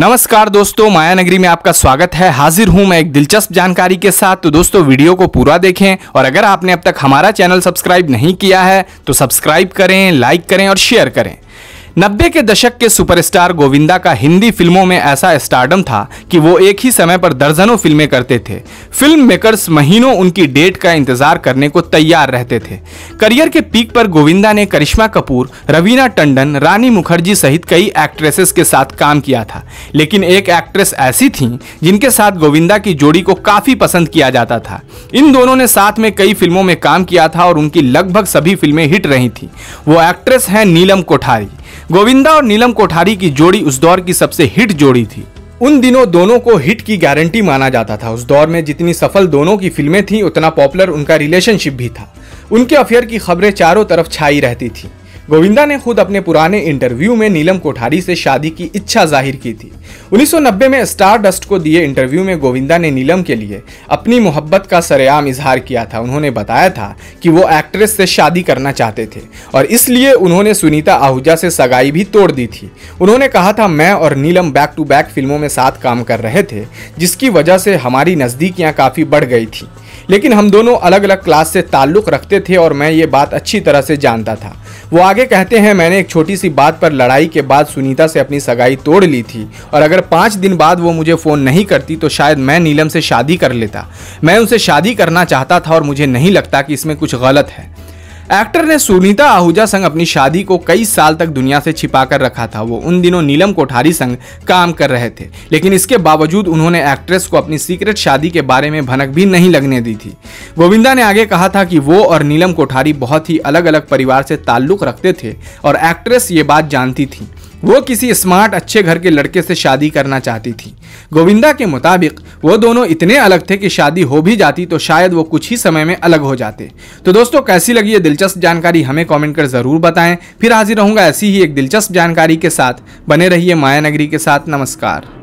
नमस्कार दोस्तों माया नगरी में आपका स्वागत है हाजिर हूं मैं एक दिलचस्प जानकारी के साथ तो दोस्तों वीडियो को पूरा देखें और अगर आपने अब तक हमारा चैनल सब्सक्राइब नहीं किया है तो सब्सक्राइब करें लाइक करें और शेयर करें नब्बे के दशक के सुपरस्टार गोविंदा का हिंदी फिल्मों में ऐसा स्टार्डम था कि वो एक ही समय पर दर्जनों फिल्में करते थे फिल्म मेकर्स महीनों उनकी डेट का इंतजार करने को तैयार रहते थे करियर के पीक पर गोविंदा ने करिश्मा कपूर रवीना टंडन रानी मुखर्जी सहित कई एक्ट्रेसेस के साथ काम किया था लेकिन एक एक्ट्रेस ऐसी थी जिनके साथ गोविंदा की जोड़ी को काफी पसंद किया जाता था इन दोनों ने साथ में कई फिल्मों में काम किया था और उनकी लगभग सभी फिल्में हिट रही थी वो एक्ट्रेस हैं नीलम कोठारी गोविंदा और नीलम कोठारी की जोड़ी उस दौर की सबसे हिट जोड़ी थी उन दिनों दोनों को हिट की गारंटी माना जाता था उस दौर में जितनी सफल दोनों की फिल्में थीं उतना पॉपुलर उनका रिलेशनशिप भी था उनके अफेयर की खबरें चारों तरफ छाई रहती थी गोविंदा ने खुद अपने पुराने इंटरव्यू में नीलम कोठारी से शादी की इच्छा जाहिर की थी 1990 में स्टार डस्ट को दिए इंटरव्यू में गोविंदा ने नीलम के लिए अपनी मोहब्बत का सरेआम इजहार किया था उन्होंने बताया था कि वो एक्ट्रेस से शादी करना चाहते थे और इसलिए उन्होंने सुनीता आहूजा से सगाई भी तोड़ दी थी उन्होंने कहा था मैं और नीलम बैक टू बैक फिल्मों में साथ काम कर रहे थे जिसकी वजह से हमारी नज़दीकियाँ काफ़ी बढ़ गई थी लेकिन हम दोनों अलग अलग क्लास से ताल्लुक़ रखते थे और मैं ये बात अच्छी तरह से जानता था वो आगे कहते हैं मैंने एक छोटी सी बात पर लड़ाई के बाद सुनीता से अपनी सगाई तोड़ ली थी और अगर पाँच दिन बाद वो मुझे फ़ोन नहीं करती तो शायद मैं नीलम से शादी कर लेता मैं उनसे शादी करना चाहता था और मुझे नहीं लगता कि इसमें कुछ गलत है एक्टर ने सुनीता आहूजा संग अपनी शादी को कई साल तक दुनिया से छिपा कर रखा था वो उन दिनों नीलम कोठारी संग काम कर रहे थे लेकिन इसके बावजूद उन्होंने एक्ट्रेस को अपनी सीक्रेट शादी के बारे में भनक भी नहीं लगने दी थी गोविंदा ने आगे कहा था कि वो और नीलम कोठारी बहुत ही अलग अलग परिवार से ताल्लुक रखते थे और एक्ट्रेस ये बात जानती थी वो किसी स्मार्ट अच्छे घर के लड़के से शादी करना चाहती थी गोविंदा के मुताबिक वो दोनों इतने अलग थे कि शादी हो भी जाती तो शायद वो कुछ ही समय में अलग हो जाते तो दोस्तों कैसी लगी ये दिलचस्प जानकारी हमें कमेंट कर ज़रूर बताएं फिर हाजिर रहूंगा ऐसी ही एक दिलचस्प जानकारी के साथ बने रहिए माया नगरी के साथ नमस्कार